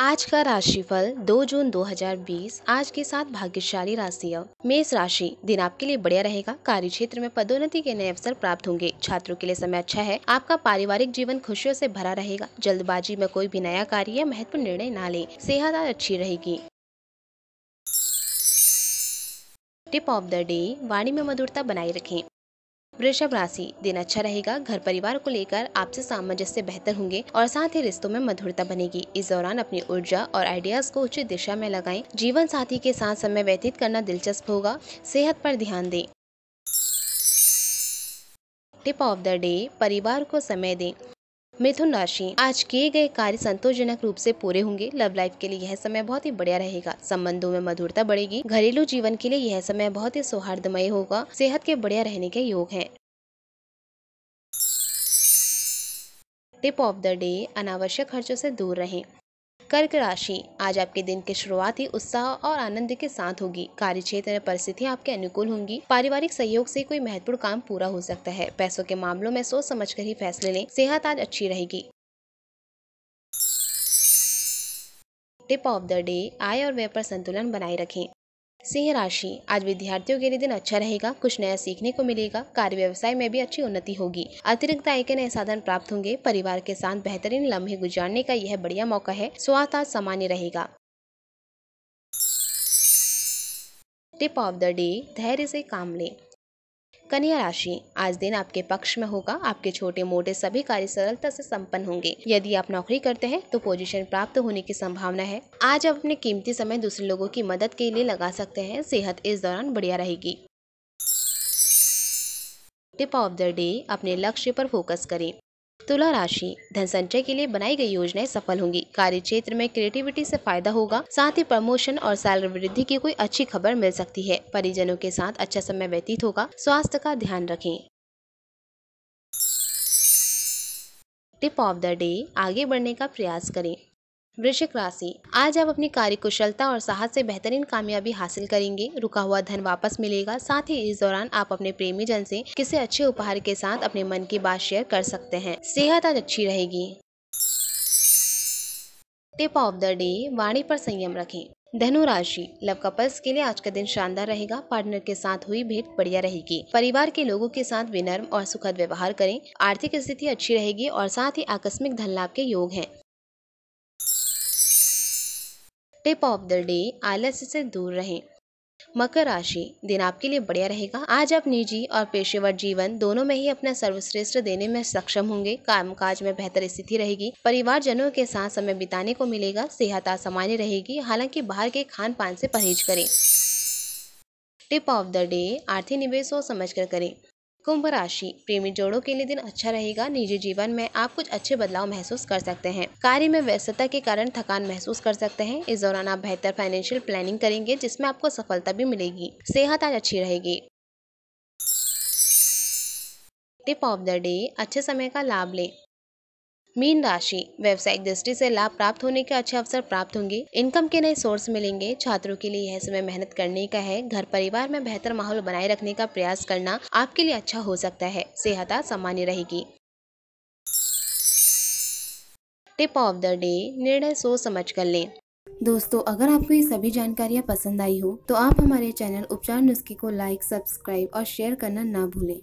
आज का राशिफल 2 जून 2020 आज के साथ भाग्यशाली राशि मेष राशि दिन आपके लिए बढ़िया रहेगा कार्य क्षेत्र में पदोन्नति के नए अवसर प्राप्त होंगे छात्रों के लिए समय अच्छा है आपका पारिवारिक जीवन खुशियों से भरा रहेगा जल्दबाजी में कोई भी नया कार्य या महत्वपूर्ण निर्णय न ले सेहत अच्छी रहेगी टिप ऑफ द डे वाणी में मधुरता बनाए रखें वृषभ राशि दिन अच्छा रहेगा घर परिवार को लेकर आपसे सामंजस्य बेहतर होंगे और साथ ही रिश्तों में मधुरता बनेगी इस दौरान अपनी ऊर्जा और आइडियाज को उचित दिशा में लगाएं जीवन साथी के साथ समय व्यतीत करना दिलचस्प होगा सेहत पर ध्यान दें टिप ऑफ द डे परिवार को समय दें मिथुन राशि आज किए गए कार्य संतोषजनक रूप से पूरे होंगे लव लाइफ के लिए यह समय बहुत ही बढ़िया रहेगा संबंधों में मधुरता बढ़ेगी घरेलू जीवन के लिए यह समय बहुत ही सौहार्दमय होगा सेहत के बढ़िया रहने के योग है टिप ऑफ द डे अनावश्यक खर्चों से दूर रहें कर्क राशि आज आपके दिन की शुरुआत ही उत्साह और आनंद के साथ होगी कार्य क्षेत्र में परिस्थितियाँ आपके अनुकूल होंगी पारिवारिक सहयोग से कोई महत्वपूर्ण काम पूरा हो सकता है पैसों के मामलों में सोच समझ कर ही फैसले लें सेहत आज अच्छी रहेगी टिप ऑफ द डे आय और व्यय पर संतुलन बनाए रखें सिंह राशि आज विद्यार्थियों के लिए दिन अच्छा रहेगा कुछ नया सीखने को मिलेगा कार्य व्यवसाय में भी अच्छी उन्नति होगी अतिरिक्त आय के नए साधन प्राप्त होंगे परिवार के साथ बेहतरीन लम्हे गुजारने का यह बढ़िया मौका है स्वास्थ्य आज सामान्य रहेगा टिप ऑफ द डे धैर्य से काम लें कन्या राशि आज दिन आपके पक्ष में होगा आपके छोटे मोटे सभी कार्य सरलता से संपन्न होंगे यदि आप नौकरी करते हैं तो पोजीशन प्राप्त होने की संभावना है आज आप अपने कीमती समय दूसरे लोगों की मदद के लिए लगा सकते हैं सेहत इस दौरान बढ़िया रहेगी टिप ऑफ द डे अपने लक्ष्य पर फोकस करें तुला राशि धन संचय के लिए बनाई गई योजनाएं सफल होंगी कार्य क्षेत्र में क्रिएटिविटी से फायदा होगा साथ ही प्रमोशन और सैलरी वृद्धि की कोई अच्छी खबर मिल सकती है परिजनों के साथ अच्छा समय व्यतीत होगा स्वास्थ्य का ध्यान रखें टिप ऑफ द डे आगे बढ़ने का प्रयास करें वृश्चिक राशि आज आप अपनी कार्य कुशलता और साहस से बेहतरीन कामयाबी हासिल करेंगे रुका हुआ धन वापस मिलेगा साथ ही इस दौरान आप अपने प्रेमी जन से किसी अच्छे उपहार के साथ अपने मन की बात शेयर कर सकते हैं सेहत आज अच्छी रहेगी टिप ऑफ द डे वाणी पर संयम रखें धनु राशि लव कपल्स के लिए आज का दिन शानदार रहेगा पार्टनर के साथ हुई भेंट बढ़िया रहेगी परिवार के लोगों के साथ विनर्म और सुखद व्यवहार करें आर्थिक स्थिति अच्छी रहेगी और साथ ही आकस्मिक धन लाभ के योग हैं टिप ऑफ द डे आलस्य से दूर रहें मकर राशि दिन आपके लिए बढ़िया रहेगा आज आप निजी और पेशेवर जीवन दोनों में ही अपना सर्वश्रेष्ठ देने में सक्षम होंगे कामकाज में बेहतर स्थिति रहेगी परिवार जनों के साथ समय बिताने को मिलेगा सेहत असामान्य रहेगी हालांकि बाहर के खान पान से परहेज करें टिप ऑफ द डे आर्थिक निवेश सोच समझ कर करें कुंभ राशि प्रेमी जोड़ों के लिए दिन अच्छा रहेगा निजी जीवन में आप कुछ अच्छे बदलाव महसूस कर सकते हैं कार्य में व्यस्तता के कारण थकान महसूस कर सकते हैं इस दौरान आप बेहतर फाइनेंशियल प्लानिंग करेंगे जिसमें आपको सफलता भी मिलेगी सेहत आज अच्छी रहेगी टिप ऑफ द डे अच्छे समय का लाभ लें मीन राशि व्यवसायिक दृष्टि से लाभ प्राप्त होने के अच्छे अवसर प्राप्त होंगे इनकम के नए सोर्स मिलेंगे छात्रों के लिए यह समय मेहनत करने का है घर परिवार में बेहतर माहौल बनाए रखने का प्रयास करना आपके लिए अच्छा हो सकता है सेहत सामान्य रहेगी टिप ऑफ द डे निर्णय सोच समझ कर लें दोस्तों अगर आपको ये सभी जानकारियाँ पसंद आई हो तो आप हमारे चैनल उपचार नुस्खे को लाइक सब्सक्राइब और शेयर करना ना भूलें